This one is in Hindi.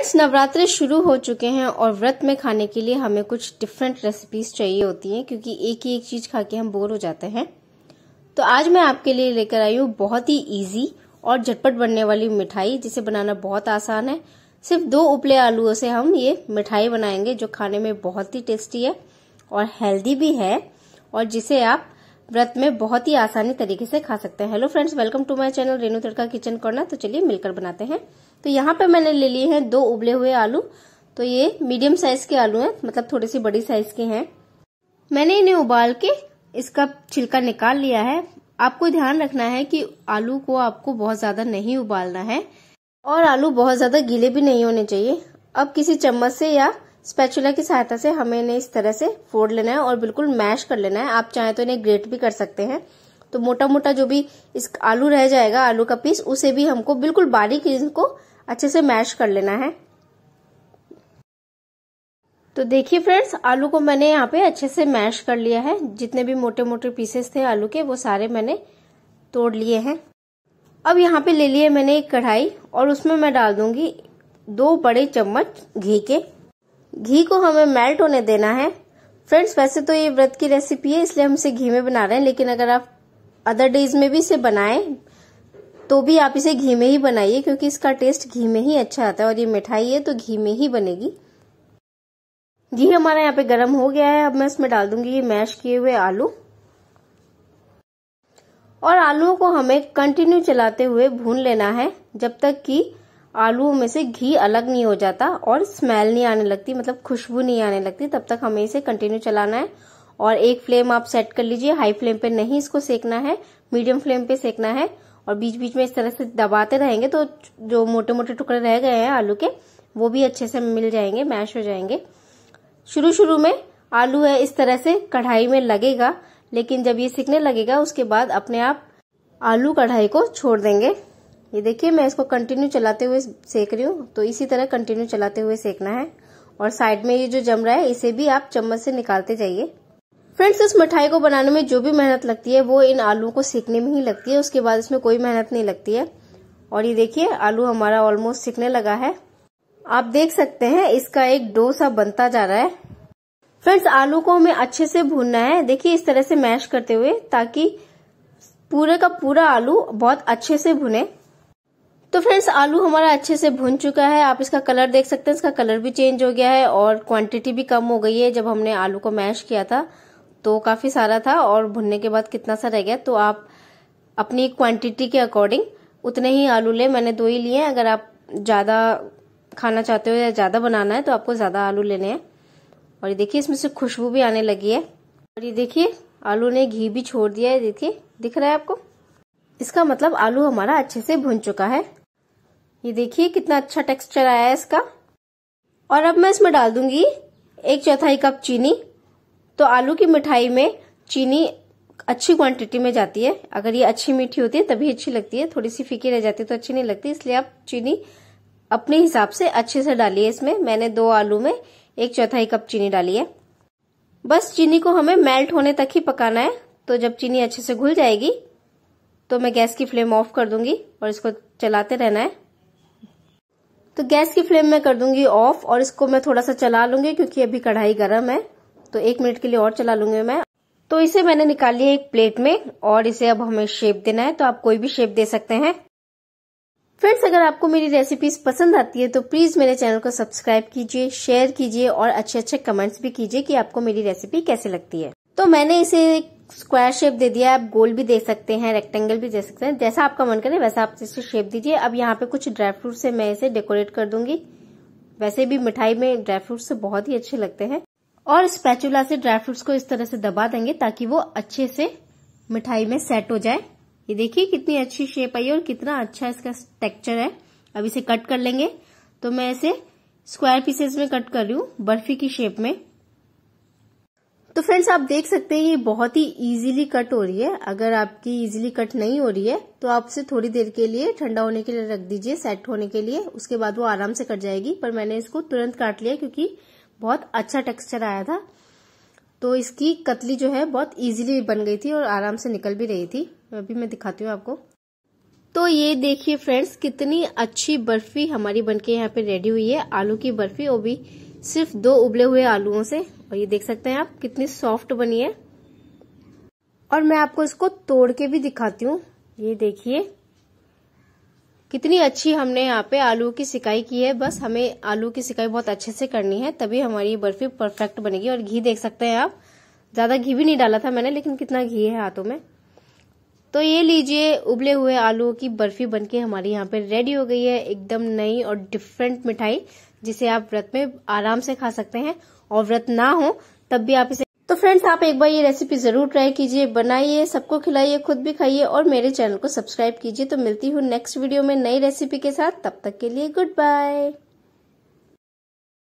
फ्रेंड्स नवरात्रे शुरू हो चुके हैं और व्रत में खाने के लिए हमें कुछ डिफरेंट रेसिपीज चाहिए होती हैं क्योंकि एक ही एक चीज़ खा के हम बोर हो जाते हैं तो आज मैं आपके लिए लेकर आई हूँ बहुत ही ईजी और झटपट बनने वाली मिठाई जिसे बनाना बहुत आसान है सिर्फ दो उपले आलूओं से हम ये मिठाई बनाएंगे जो खाने में बहुत ही टेस्टी है और हेल्दी भी है और जिसे आप व्रत में बहुत ही आसानी तरीके से खा सकते हैं hello friends welcome to my channel Renu Tadka kitchen corner तो चलिए मिलकर बनाते हैं तो यहाँ पे मैंने ले लिए हैं दो उबले हुए आलू तो ये मीडियम साइज के आलू हैं मतलब थोड़े से बड़ी साइज के हैं मैंने इन्हें उबाल के इसका छिलका निकाल लिया है आपको ध्यान रखना है कि आलू को आपको बहुत ज्यादा नहीं उबालना है और आलू बहुत ज्यादा गीले भी नहीं होने चाहिए अब किसी चम्मच से या स्पेचुला की सहायता से हमें इन्हें इस तरह से फोड़ लेना है और बिल्कुल मैश कर लेना है आप चाहे तो इन्हें ग्रेट भी कर सकते हैं तो मोटा मोटा जो भी इस आलू रह जाएगा आलू का पीस उसे भी हमको बिल्कुल बारीक इनको अच्छे से मैश कर लेना है तो देखिए फ्रेंड्स आलू को मैंने यहाँ पे अच्छे से मैश कर लिया है जितने भी मोटे मोटे पीसेस थे आलू के वो सारे मैंने तोड़ लिए हैं अब यहाँ पे ले लिए मैंने एक कढ़ाई और उसमें मैं डाल दूंगी दो बड़े चम्मच घी के घी को हमें मेल्ट होने देना है फ्रेंड्स वैसे तो ये व्रत की रेसिपी है इसलिए हम इसे घी में बना रहे हैं लेकिन अगर आप अदर डेज में भी इसे बनाएं तो भी आप इसे घी में ही बनाइए क्योंकि इसका टेस्ट घी में ही अच्छा आता है और ये मिठाई है तो घी में ही बनेगी घी हमारा यहाँ पे गर्म हो गया है अब मैं इसमें डाल दूंगी ये मैश किए हुए आलू और आलुओं को हमें कंटिन्यू चलाते हुए भून लेना है जब तक कि आलुओं में से घी अलग नहीं हो जाता और स्मेल नहीं आने लगती मतलब खुशबू नहीं आने लगती तब तक हमें इसे कंटिन्यू चलाना है और एक फ्लेम आप सेट कर लीजिए हाई फ्लेम पे नहीं इसको सेकना है मीडियम फ्लेम पे सेकना है और बीच बीच में इस तरह से दबाते रहेंगे तो जो मोटे मोटे टुकड़े रह गए हैं आलू के वो भी अच्छे से मिल जाएंगे मैश हो जाएंगे शुरू शुरू में आलू है इस तरह से कढ़ाई में लगेगा लेकिन जब ये सिकने लगेगा उसके बाद अपने आप आलू कढ़ाई को छोड़ देंगे ये देखिए मैं इसको कंटिन्यू चलाते हुए सेक रही हूँ तो इसी तरह कंटिन्यू चलाते हुए सेकना है और साइड में ये जो जम रहा है इसे भी आप चम्मच से निकालते जाइए फ्रेंड्स इस मिठाई को बनाने में जो भी मेहनत लगती है वो इन आलू को सीखने में ही लगती है उसके बाद इसमें कोई मेहनत नहीं लगती है और ये देखिए आलू हमारा ऑलमोस्ट सीखने लगा है आप देख सकते हैं इसका एक डो सा बनता जा रहा है फ्रेंड्स आलू को हमें अच्छे से भूनना है देखिए इस तरह से मैश करते हुए ताकि पूरे का पूरा आलू बहुत अच्छे से भुने तो फ्रेंड्स आलू हमारा अच्छे से भुन चुका है आप इसका कलर देख सकते हैं इसका कलर भी चेंज हो गया है और क्वांटिटी भी कम हो गई है जब हमने आलू को मैश किया था तो काफ़ी सारा था और भुनने के बाद कितना सा रह गया तो आप अपनी क्वांटिटी के अकॉर्डिंग उतने ही आलू ले मैंने दो ही लिए हैं अगर आप ज़्यादा खाना चाहते हो या ज़्यादा बनाना है तो आपको ज़्यादा आलू लेने हैं और ये देखिए इसमें से खुशबू भी आने लगी है और ये देखिए आलू ने घी भी छोड़ दिया है देखिए दिख रहा है आपको इसका मतलब आलू हमारा अच्छे से भुन चुका है ये देखिए कितना अच्छा टेक्सचर आया है इसका और अब मैं इसमें डाल दूंगी एक चौथाई कप चीनी तो आलू की मिठाई में चीनी अच्छी क्वांटिटी में जाती है अगर ये अच्छी मीठी होती है तभी अच्छी लगती है थोड़ी सी फीकी रह जाती है तो अच्छी नहीं लगती इसलिए आप चीनी अपने हिसाब से अच्छे से डालिए इसमें मैंने दो आलू में एक चौथाई कप चीनी डाली है बस चीनी को हमें मेल्ट होने तक ही पकाना है तो जब चीनी अच्छे से घुल जाएगी तो मैं गैस की फ्लेम ऑफ कर दूंगी और इसको चलाते रहना है तो गैस की फ्लेम मैं कर दूंगी ऑफ और इसको मैं थोड़ा सा चला लूंगी क्योंकि अभी कढ़ाई गर्म है तो एक मिनट के लिए और चला लूंगी मैं तो इसे मैंने निकाल लिया एक प्लेट में और इसे अब हमें शेप देना है तो आप कोई भी शेप दे सकते हैं फ्रेंड्स अगर आपको मेरी रेसिपीज पसंद आती है तो प्लीज मेरे चैनल को सब्सक्राइब कीजिए शेयर कीजिए और अच्छे अच्छे कमेंट्स भी कीजिए कि आपको मेरी रेसिपी कैसे लगती है तो मैंने इसे स्क्वायर शेप दे दिया आप गोल भी दे सकते हैं रेक्टेंगल भी दे सकते हैं जैसा आपका मन करे वैसा आप इसे शेप दीजिए अब यहाँ पे कुछ ड्राई फ्रूट से मैं इसे डेकोरेट कर दूंगी वैसे भी मिठाई में ड्राई फ्रूट से बहुत ही अच्छे लगते हैं और स्पैचुला से ड्राई फ्रूट्स को इस तरह से दबा देंगे ताकि वो अच्छे से मिठाई में सेट हो जाए ये देखिए कितनी अच्छी शेप आई है और कितना अच्छा इसका टेक्चर है अब इसे कट कर लेंगे तो मैं इसे स्क्वायर पीसेस में कट कर रही हूँ बर्फी की शेप में तो फ्रेंड्स आप देख सकते हैं ये बहुत ही इजीली कट हो रही है अगर आपकी इजीली कट नहीं हो रही है तो आप इसे थोड़ी देर के लिए ठंडा होने के लिए रख दीजिए सेट होने के लिए उसके बाद वो आराम से कट जाएगी पर मैंने इसको तुरंत काट लिया क्योंकि बहुत अच्छा टेक्सचर आया था तो इसकी कतली जो है बहुत इजीली बन गई थी और आराम से निकल भी रही थी अभी मैं दिखाती हूँ आपको तो ये देखिए फ्रेंड्स कितनी अच्छी बर्फी हमारी बनके यहाँ पे रेडी हुई है आलू की बर्फी वो भी सिर्फ दो उबले हुए आलुओं से और ये देख सकते हैं आप कितनी सॉफ्ट बनी है और मैं आपको इसको तोड़ के भी दिखाती हूँ ये देखिए कितनी अच्छी हमने यहाँ पे आलू की सिकाई की है बस हमें आलू की सिकाई बहुत अच्छे से करनी है तभी हमारी बर्फी परफेक्ट बनेगी और घी देख सकते हैं आप ज़्यादा घी भी नहीं डाला था मैंने लेकिन कितना घी है हाथों में तो ये लीजिए उबले हुए आलू की बर्फी बनके हमारी यहाँ पे रेडी हो गई है एकदम नई और डिफरेंट मिठाई जिसे आप व्रत में आराम से खा सकते हैं और व्रत ना हो तब भी आप इसे फ्रेंड्स आप एक बार ये रेसिपी जरूर ट्राई कीजिए बनाइए सबको खिलाइए खुद भी खाइए और मेरे चैनल को सब्सक्राइब कीजिए तो मिलती हूँ नेक्स्ट वीडियो में नई रेसिपी के साथ तब तक के लिए गुड बाय